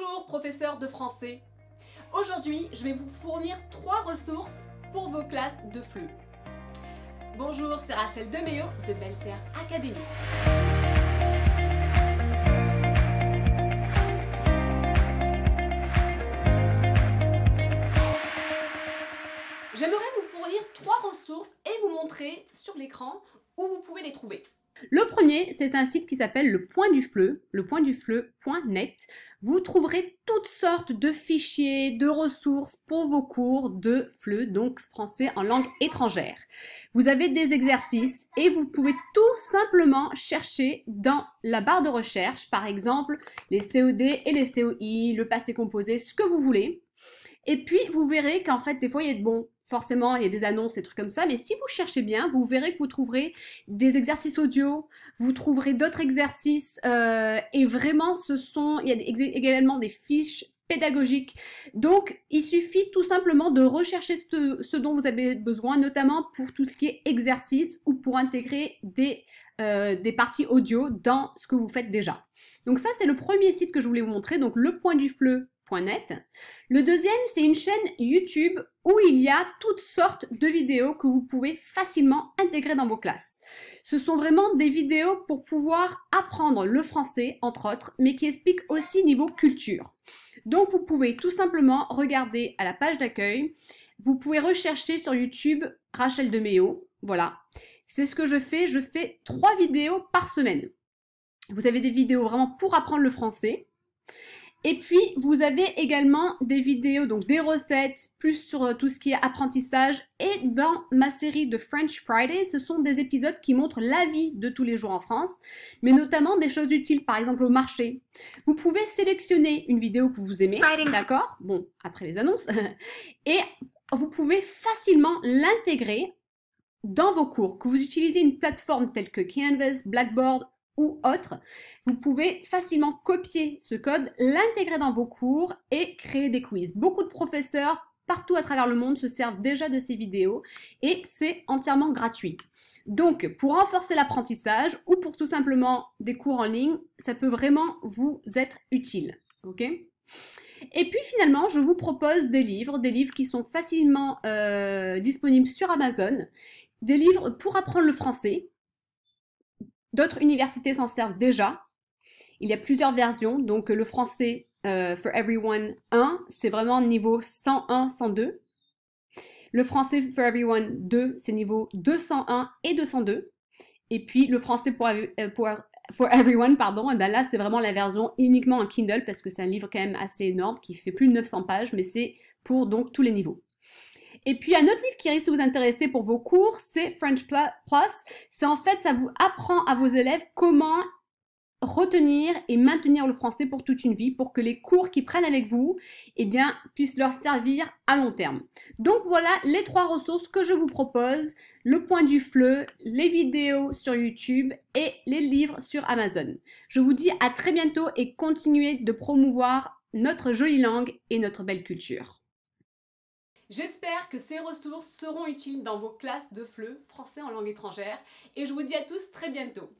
Bonjour professeur de français Aujourd'hui, je vais vous fournir trois ressources pour vos classes de FLE. Bonjour, c'est Rachel Deméo de Belter Academy. J'aimerais vous fournir trois ressources et vous montrer sur l'écran où vous pouvez les trouver. Le premier, c'est un site qui s'appelle le point du fleu, le point du Vous trouverez toutes sortes de fichiers, de ressources pour vos cours de fleu, donc français en langue étrangère. Vous avez des exercices et vous pouvez tout simplement chercher dans la barre de recherche, par exemple les COD et les COI, le passé composé, ce que vous voulez. Et puis, vous verrez qu'en fait, des fois, il y a de bons forcément, il y a des annonces, des trucs comme ça. Mais si vous cherchez bien, vous verrez que vous trouverez des exercices audio, vous trouverez d'autres exercices. Euh, et vraiment, ce sont, il y a également des fiches pédagogiques. Donc, il suffit tout simplement de rechercher ce, dont vous avez besoin, notamment pour tout ce qui est exercice ou pour intégrer des, euh, des parties audio dans ce que vous faites déjà. Donc ça, c'est le premier site que je voulais vous montrer, donc le point du fleu .net. Le deuxième, c'est une chaîne YouTube où il y a toutes sortes de vidéos que vous pouvez facilement intégrer dans vos classes. Ce sont vraiment des vidéos pour pouvoir apprendre le français, entre autres, mais qui expliquent aussi niveau culture. Donc, vous pouvez tout simplement regarder à la page d'accueil. Vous pouvez rechercher sur YouTube Rachel Deméo. Voilà. C'est ce que je fais. Je fais trois vidéos par semaine. Vous avez des vidéos vraiment pour apprendre le français. Et puis, vous avez également des vidéos, donc des recettes, plus sur euh, tout ce qui est apprentissage. Et dans ma série de French Friday, ce sont des épisodes qui montrent la vie de tous les jours en France, mais notamment des choses utiles, par exemple au marché. Vous pouvez sélectionner une vidéo que vous aimez, d'accord Bon, après les annonces. et vous pouvez facilement l'intégrer dans vos cours, que vous utilisez une plateforme telle que Canvas, Blackboard ou autre, vous pouvez facilement copier ce code, l'intégrer dans vos cours et créer des quiz. Beaucoup de professeurs partout à travers le monde se servent déjà de ces vidéos et c'est entièrement gratuit. Donc, pour renforcer l'apprentissage ou pour tout simplement des cours en ligne, ça peut vraiment vous être utile. ok et puis finalement, je vous propose des livres, des livres qui sont facilement euh, disponibles sur Amazon, des livres pour apprendre le français, D'autres universités s'en servent déjà. Il y a plusieurs versions, donc le français euh, For Everyone 1, c'est vraiment niveau 101-102. Le français For Everyone 2, c'est niveau 201 et 202. Et puis le français euh, for Everyone, pardon, eh ben là c'est vraiment la version uniquement en Kindle parce que c'est un livre quand même assez énorme qui fait plus de 900 pages, mais c'est pour donc tous les niveaux. Et puis, un autre livre qui risque de vous intéresser pour vos cours, c'est French Plus. C'est en fait, ça vous apprend à vos élèves comment retenir et maintenir le français pour toute une vie, pour que les cours qu'ils prennent avec vous, eh bien, puissent leur servir à long terme. Donc voilà les trois ressources que je vous propose, le point du fleu, les vidéos sur YouTube et les livres sur Amazon. Je vous dis à très bientôt et continuez de promouvoir notre jolie langue et notre belle culture. J'espère que ces ressources seront utiles dans vos classes de FLE, français en langue étrangère, et je vous dis à tous très bientôt.